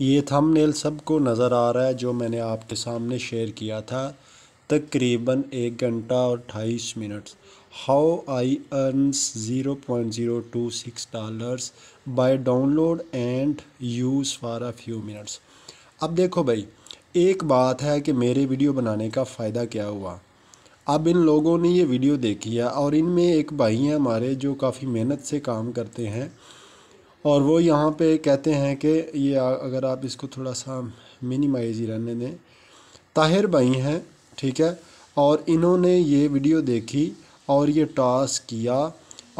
ये थंबनेल सबको नज़र आ रहा है जो मैंने आपके सामने शेयर किया था तकरीबन एक घंटा और अट्ठाईस minutes how I earns zero point zero two six dollars by download and use for a few minutes अब देखो भाई एक बात है कि मेरे वीडियो बनाने का फ़ायदा क्या हुआ अब इन लोगों ने ये वीडियो देखी है और इनमें एक भाई हैं हमारे जो काफ़ी मेहनत से काम करते हैं और वो यहाँ पे कहते हैं कि ये अगर आप इसको थोड़ा सा मिनिमाइज ही रहने दें ताहिर भाई हैं ठीक है और इन्होंने ये वीडियो देखी और ये टास्क किया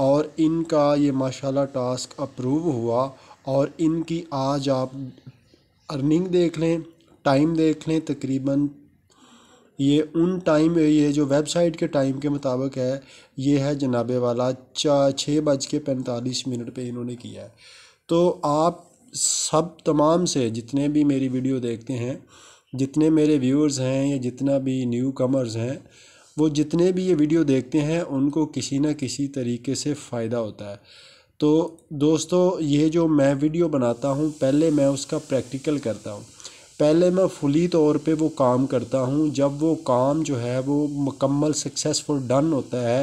और इनका ये माशाल्लाह टास्क अप्रूव हुआ और इनकी आज आप अर्निंग देख लें टाइम देख लें तकरीबन ये उन टाइम ये जो वेबसाइट के टाइम के मुताबिक है ये है जनाबे वाला चा छः बज के पैंतालीस मिनट पे इन्होंने किया है तो आप सब तमाम से जितने भी मेरी वीडियो देखते हैं जितने मेरे व्यूअर्स हैं या जितना भी न्यू कमर्स हैं वो जितने भी ये वीडियो देखते हैं उनको किसी ना किसी तरीके से फ़ायदा होता है तो दोस्तों ये जो मैं वीडियो बनाता हूँ पहले मैं उसका प्रैक्टिकल करता हूँ पहले मैं फुली तौर पे वो काम करता हूँ जब वो काम जो है वो मुकम्मल सक्सेसफुल डन होता है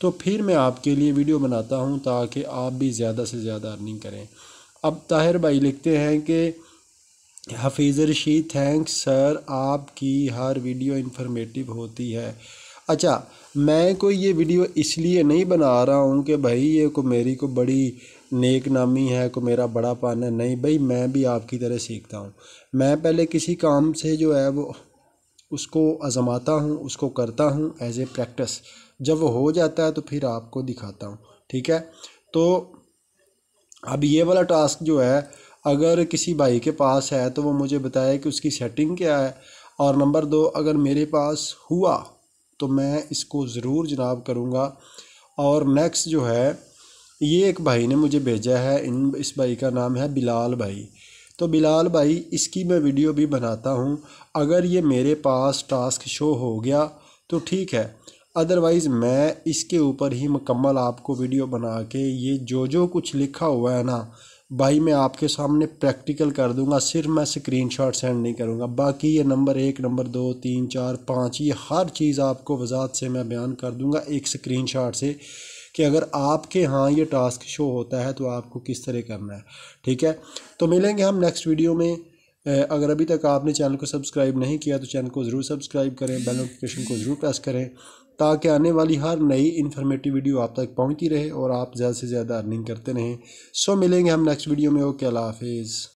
तो फिर मैं आपके लिए वीडियो बनाता हूँ ताकि आप भी ज़्यादा से ज़्यादा अर्निंग करें अब ताहिर भाई लिखते हैं कि हफीज़ रशीद थैंक्स सर आपकी हर वीडियो इन्फॉर्मेटिव होती है अच्छा मैं कोई ये वीडियो इसलिए नहीं बना रहा हूँ कि भाई ये को मेरी को बड़ी नेक नामी है को मेरा बड़ा पान है नहीं भाई मैं भी आपकी तरह सीखता हूँ मैं पहले किसी काम से जो है वो उसको आजमाता हूँ उसको करता हूँ एज ए प्रैक्टिस जब वो हो जाता है तो फिर आपको दिखाता हूँ ठीक है तो अब ये वाला टास्क जो है अगर किसी भाई के पास है तो वो मुझे बताए कि उसकी सेटिंग क्या है और नंबर दो अगर मेरे पास हुआ तो मैं इसको ज़रूर जनाब करूँगा और नेक्स्ट जो है ये एक भाई ने मुझे भेजा है इन इस भाई का नाम है बिलाल भाई तो बिलाल भाई इसकी मैं वीडियो भी बनाता हूँ अगर ये मेरे पास टास्क शो हो गया तो ठीक है अदरवाइज़ मैं इसके ऊपर ही मुकम्मल आपको वीडियो बना के ये जो जो कुछ लिखा हुआ है ना भाई मैं आपके सामने प्रैक्टिकल कर दूंगा सिर्फ मैं स्क्रीनशॉट सेंड नहीं करूंगा बाकी ये नंबर एक नंबर दो तीन चार पाँच ये हर चीज़ आपको वजात से मैं बयान कर दूंगा एक स्क्रीनशॉट से कि अगर आपके यहाँ ये टास्क शो होता है तो आपको किस तरह करना है ठीक है तो मिलेंगे हम नेक्स्ट वीडियो में अगर अभी तक आपने चैनल को सब्सक्राइब नहीं किया तो चैनल को ज़रूर सब्सक्राइब करें बेल नोटिफिकेशन को ज़रूर प्रेस करें ताकि आने वाली हर नई इन्फॉर्मेटिव वीडियो आप तक पहुँचती रहे और आप ज़्यादा से ज़्यादा अर्निंग करते रहें सो मिलेंगे हम नेक्स्ट वीडियो में ओके अल्लाह हाफिज़